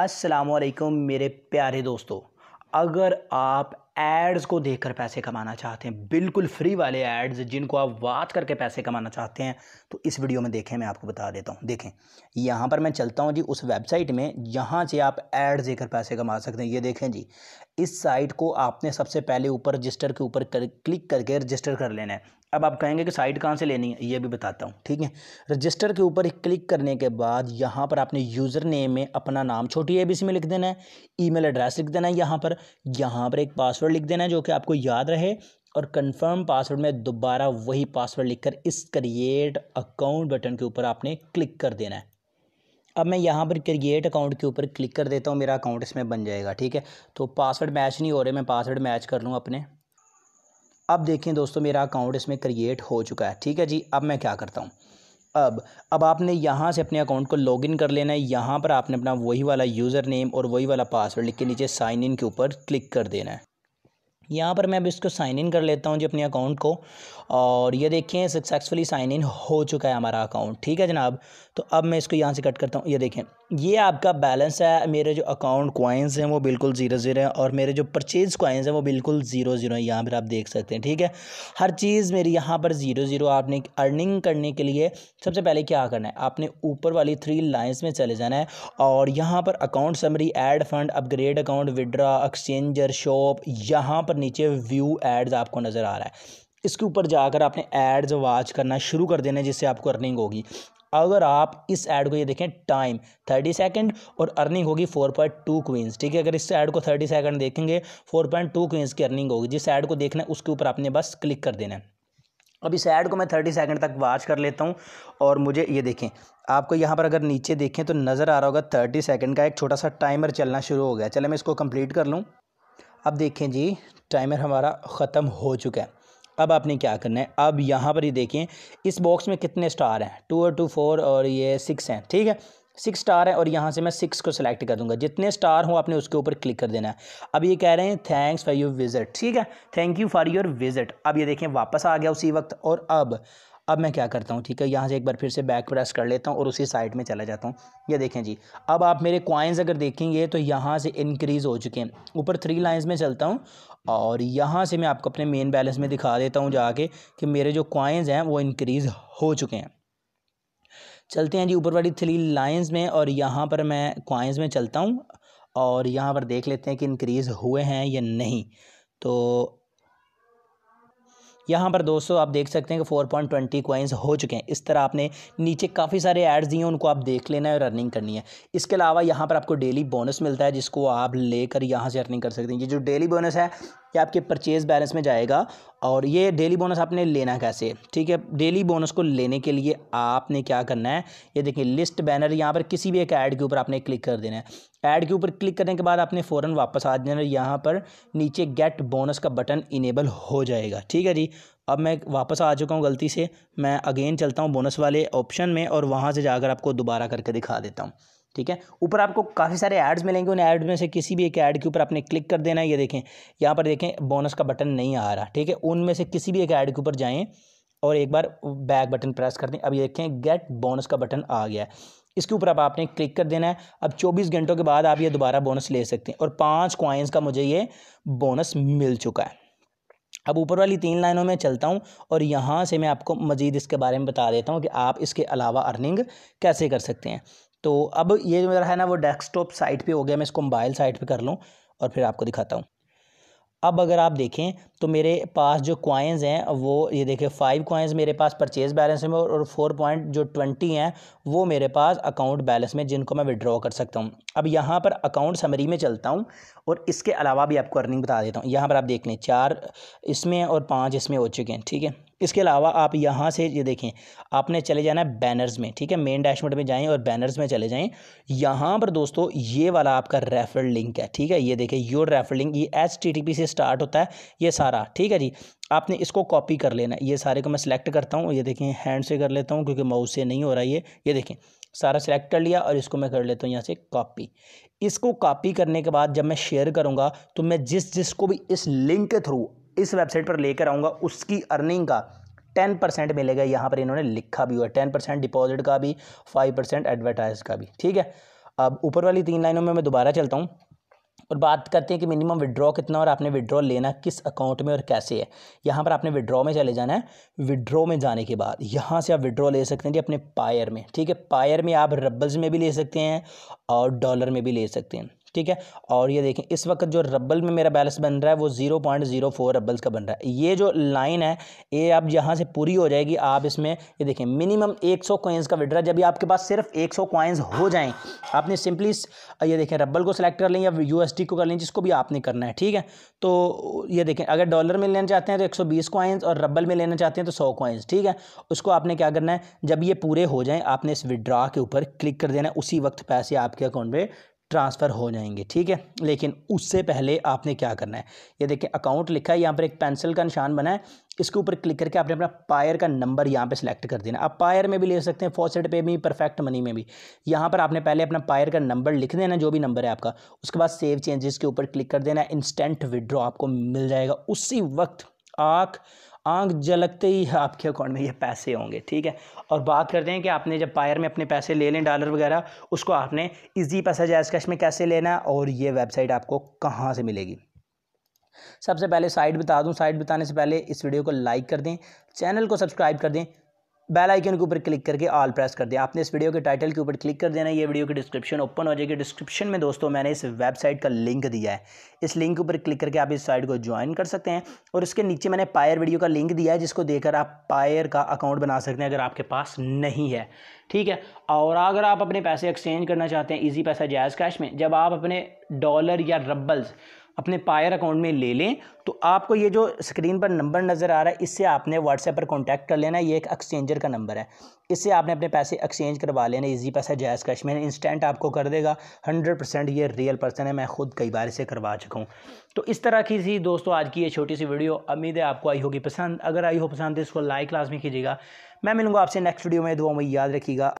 वालेकुम मेरे प्यारे दोस्तों अगर आप एड्स को देखकर पैसे कमाना चाहते हैं बिल्कुल फ्री वाले एड्स जिनको आप बात करके पैसे कमाना चाहते हैं तो इस वीडियो में देखें मैं आपको बता देता हूं देखें यहाँ पर मैं चलता हूं जी उस वेबसाइट में जहां से आप एड्स देकर पैसे कमा सकते हैं ये देखें जी इस साइट को आपने सबसे पहले ऊपर रजिस्टर के ऊपर कर, क्लिक करके रजिस्टर कर लेना है अब आप कहेंगे कि साइट कहाँ से लेनी है ये भी बताता हूँ ठीक है रजिस्टर के ऊपर क्लिक करने के बाद यहाँ पर आपने यूज़र नेम में अपना नाम छोटी ए बी सी में लिख देना है ईमेल एड्रेस लिख देना है यहाँ पर यहाँ पर एक पासवर्ड लिख देना है जो कि आपको याद रहे और कंफर्म पासवर्ड में दोबारा वही पासवर्ड कर इस क्रिएट अकाउंट बटन के ऊपर आपने क्लिक कर देना है अब मैं यहाँ पर क्रिएट अकाउंट के ऊपर क्लिक कर देता हूँ मेरा अकाउंट इसमें बन जाएगा ठीक है तो पासवर्ड मैच नहीं हो रहे मैं पासवर्ड मैच कर लूँ अपने अब देखें दोस्तों मेरा अकाउंट इसमें क्रिएट हो चुका है ठीक है जी अब मैं क्या करता हूँ अब अब आपने यहाँ से अपने अकाउंट को लॉगिन कर लेना है यहाँ पर आपने अपना वही वाला यूज़र नेम और वही वाला पासवर्ड लिख के नीचे साइन इन के ऊपर क्लिक कर देना है यहाँ पर मैं अब इसको साइन इन कर लेता हूँ जी अपने अकाउंट को और ये देखें सक्सेसफुली साइन इन हो चुका है हमारा अकाउंट ठीक है जनाब तो अब मैं इसको यहाँ से कट करता हूँ ये देखें ये आपका बैलेंस है मेरे जो अकाउंट क्वाइंस हैं वो बिल्कुल ज़ीरो ज़ीरो हैं और मेरे जो परचेज़ क्वाइंस हैं वो बिल्कुल ज़ीरो ज़ीरो हैं यहाँ पर आप देख सकते हैं ठीक है हर चीज़ मेरी यहाँ पर ज़ीरो ज़ीरो आपने अर्निंग करने के लिए सबसे पहले क्या करना है आपने ऊपर वाली थ्री लाइन्स में चले जाना है और यहाँ पर account summary add fund upgrade account withdraw exchanger shop यहाँ पर नीचे व्यू एड्स आपको नज़र आ रहा है इसके ऊपर जाकर आपने एड्स वॉच करना शुरू कर देना जिससे आपको अर्निंग होगी अगर आप इस ऐड को ये देखें टाइम थर्टी सेकेंड और अर्निंग होगी फोर पॉइंट टू क्वींस ठीक है अगर इस ऐड को थर्टी सेकेंड देखेंगे फोर पॉइंट टू क्वींस की अर्निंग होगी जिस ऐड को देखना है उसके ऊपर आपने बस क्लिक कर देना है अब इस ऐड को मैं थर्टी सेकंड तक वाच कर लेता हूँ और मुझे ये देखें आपको यहाँ पर अगर नीचे देखें तो नज़र आ रहा होगा थर्टी सेकेंड का एक छोटा सा टाइमर चलना शुरू हो गया चले मैं इसको कंप्लीट कर लूँ अब देखें जी टाइमर हमारा ख़त्म हो चुका है अब आपने क्या करना है अब यहाँ पर ही देखें इस बॉक्स में कितने स्टार हैं टू और टू फोर और ये सिक्स हैं ठीक है सिक्स स्टार है और यहाँ से मैं सिक्स को सिलेक्ट कर दूंगा जितने स्टार हो आपने उसके ऊपर क्लिक कर देना है अब ये कह रहे हैं थैंक्स फॉर योर विज़िट ठीक है thank you for your visit अब ये देखें वापस आ गया उसी वक्त और अब अब मैं क्या करता हूँ ठीक है यहाँ से एक बार फिर से बैक प्रेस कर लेता हूँ और उसी साइड में चला जाता हूँ ये देखें जी अब आप मेरे क्वाइंस अगर देखेंगे तो यहाँ से इनक्रीज़ हो चुके हैं ऊपर थ्री लाइन्स में चलता हूँ और यहाँ से मैं आपको अपने मेन बैलेंस में दिखा देता हूँ जाके कि मेरे जो कॉइन्स हैं वो इनक्रीज़ हो चुके हैं चलते हैं जी ऊपर वाली थ्री लाइन्स में और यहाँ पर मैं क्वाइंस में चलता हूँ और यहाँ पर देख लेते हैं कि इनक्रीज़ हुए हैं या नहीं तो यहाँ पर दोस्तों आप देख सकते हैं कि फोर पॉइंट ट्वेंटी क्वाइंस हो चुके हैं इस तरह आपने नीचे काफ़ी सारे एड्स दिए हैं उनको आप देख लेना है और अर्निंग करनी है इसके अलावा यहाँ पर आपको डेली बोनस मिलता है जिसको आप लेकर यहाँ से अर्निंग कर सकते हैं ये जो डेली बोनस है ये आपके परचेज बैलेंस में जाएगा और ये डेली बोनस आपने लेना कैसे ठीक है डेली बोनस को लेने के लिए आपने क्या करना है ये देखिए लिस्ट बैनर यहाँ पर किसी भी एक ऐड के ऊपर आपने क्लिक कर देना है ऐड के ऊपर क्लिक करने के बाद आपने फ़ौरन वापस आ जाना है यहाँ पर नीचे गेट बोनस का बटन इनेबल हो जाएगा ठीक है जी अब मैं वापस आ चुका हूँ गलती से मैं अगेन चलता हूँ बोनस वाले ऑप्शन में और वहाँ से जाकर आपको दोबारा करके दिखा देता हूँ ठीक है ऊपर आपको काफ़ी सारे ऐड्स मिलेंगे उन ऐड में से किसी भी एक ऐड के ऊपर आपने क्लिक कर देना है ये देखें यहाँ पर देखें बोनस का बटन नहीं आ रहा ठीक है उनमें से किसी भी एक ऐड के ऊपर जाएँ और एक बार बैक बटन प्रेस कर दें अब ये देखें गेट बोनस का बटन आ गया है इसके ऊपर अब आपने क्लिक कर देना है अब 24 घंटों के बाद आप ये दोबारा बोनस ले सकते हैं और पाँच क्वाइंस का मुझे ये बोनस मिल चुका है अब ऊपर वाली तीन लाइनों में चलता हूँ और यहाँ से मैं आपको मज़ीद इसके बारे में बता देता हूँ कि आप इसके अलावा अर्निंग कैसे कर सकते हैं तो अब ये जो मेरा है ना वो डेस्कटॉप साइट पे हो गया मैं इसको मोबाइल साइट पे कर लूँ और फिर आपको दिखाता हूँ अब अगर आप देखें तो मेरे पास जो कॉइन्स हैं वो ये देखें फाइव कॉइन्स मेरे पास परचेज बैलेंस में और फोर पॉइंट जो ट्वेंटी हैं वो मेरे पास अकाउंट बैलेंस में जिनको मैं विड्रॉ कर सकता हूँ अब यहाँ पर अकाउंट समरी में चलता हूँ और इसके अलावा भी आपको अर्निंग बता देता हूँ यहाँ पर आप देख लें चार इसमें और पाँच इसमें हो चुके हैं ठीक है इसके अलावा आप यहाँ से ये देखें आपने चले जाना है बैनर्स में ठीक है मेन डैशबोर्ड में जाएँ और बैनर्स में चले जाएँ यहाँ पर दोस्तों ये वाला आपका रेफर लिंक है ठीक है ये देखें योर रेफर लिंक ये एच से स्टार्ट होता है ये सारा ठीक है जी आपने इसको कॉपी कर लेना ये सारे को मैं सिलेक्ट करता हूँ ये देखें हैंड से कर लेता हूँ क्योंकि माउस से नहीं हो रहा ये ये देखें सारा सिलेक्ट कर लिया और इसको मैं कर लेता हूँ यहाँ से कॉपी इसको कॉपी करने के बाद जब मैं शेयर करूँगा तो मैं जिस जिसको भी इस लिंक के थ्रू इस वेबसाइट पर लेकर आऊँगा उसकी अर्निंग का टेन परसेंट मिलेगा यहाँ पर इन्होंने लिखा भी हुआ है टेन परसेंट डिपॉजिट का भी फाइव परसेंट एडवर्टाइज का भी ठीक है अब ऊपर वाली तीन लाइनों में मैं दोबारा चलता हूँ और बात करते हैं कि मिनिमम विड्रॉ कितना और आपने विड्रॉ लेना किस अकाउंट में और कैसे है यहाँ पर आपने विड्रॉ में चले जाना है विड्रॉ में जाने के बाद यहाँ से आप विड्रॉ ले सकते हैं जी अपने पायर में ठीक है पायर में आप रबल्स में भी ले सकते हैं और डॉलर में भी ले सकते हैं ठीक है और ये देखें इस वक्त जो रबल में मेरा बैलेंस बन रहा है वो zero point zero four roubles का बन रहा है ये जो लाइन है ये अब यहाँ से पूरी हो जाएगी आप इसमें ये देखें मिनिमम एक सौ कॉइन्स का विड्रा जब आपके पास सिर्फ एक सौ कॉइन्स हो जाएं आपने सिंपली ये देखें रबल को सिलेक्ट कर लें या यू को कर लें जिसको भी आपने करना है ठीक है तो ये देखें अगर डॉलर में लेना चाहते हैं तो एक सौ बीस कोइंस और रबल में लेना चाहते हैं तो सौ कॉइन्स ठीक है उसको आपने क्या करना है जब ये पूरे हो जाएँ आपने इस विड्रा के ऊपर क्लिक कर देना उसी वक्त पैसे आपके अकाउंट में ट्रांसफ़र हो जाएंगे ठीक है लेकिन उससे पहले आपने क्या करना है ये देखें अकाउंट लिखा है यहाँ पर एक पेंसिल का निशान बना है इसके ऊपर क्लिक करके आपने अपना पायर का नंबर यहाँ पे सिलेक्ट कर देना आप पायर में भी ले सकते हैं फॉसेट पे भी परफेक्ट मनी में भी यहाँ पर आपने पहले अपना पायर का नंबर लिख देना जो भी नंबर है आपका उसके बाद सेव चेंजेस के ऊपर क्लिक कर देना इंस्टेंट विड्रॉ आपको मिल जाएगा उसी वक्त आँख आंख जलकते ही आपके अकाउंट में ये पैसे होंगे ठीक है और बात करते हैं कि आपने जब पायर में अपने पैसे ले लें डॉलर वगैरह उसको आपने इजी पैसा जैस कैश में कैसे लेना है और ये वेबसाइट आपको कहाँ से मिलेगी सबसे पहले साइट बता दूँ साइट बताने से पहले इस वीडियो को लाइक कर दें चैनल को सब्सक्राइब कर दें बेल आइकन के ऊपर क्लिक करके ऑल प्रेस कर दिया आपने इस वीडियो के टाइटल के ऊपर क्लिक कर देना ये वीडियो की डिस्क्रिप्शन ओपन हो जाएगी डिस्क्रिप्शन में दोस्तों मैंने इस वेबसाइट का लिंक दिया है इस लिंक के ऊपर क्लिक करके आप इस साइट को ज्वाइन कर सकते हैं और इसके नीचे मैंने पायर वीडियो का लिंक दिया है जिसको देकर आप पायर का अकाउंट बना सकते हैं अगर आपके पास नहीं है ठीक है और अगर आप अपने पैसे एक्सचेंज करना चाहते हैं ईजी पैसा जायज़ कैश में जब आप अपने डॉलर या रबल्स अपने पायर अकाउंट में ले लें तो आपको ये जो स्क्रीन पर नंबर नज़र आ रहा है इससे आपने व्हाट्सएप पर कॉन्टैक्ट कर लेना ये एक एक्सचेंजर का नंबर है इससे आपने अपने पैसे एक्सचेंज करवा लेने इजी पैसा जायज़ कैश में इंस्टेंट आपको कर देगा हंड्रेड परसेंट ये रियल पर्सन है मैं खुद कई बार इसे करवा चुका हूँ तो इस तरह की थी दोस्तों आज की ये छोटी सी वीडियो उम्मीद है आपको आई होगी पसंद अगर आई हो पसंद तो इसको लाइक लाजमी कीजिएगा मैं मिलूंगा आपसे नेक्स्ट वीडियो में दो याद रखिएगा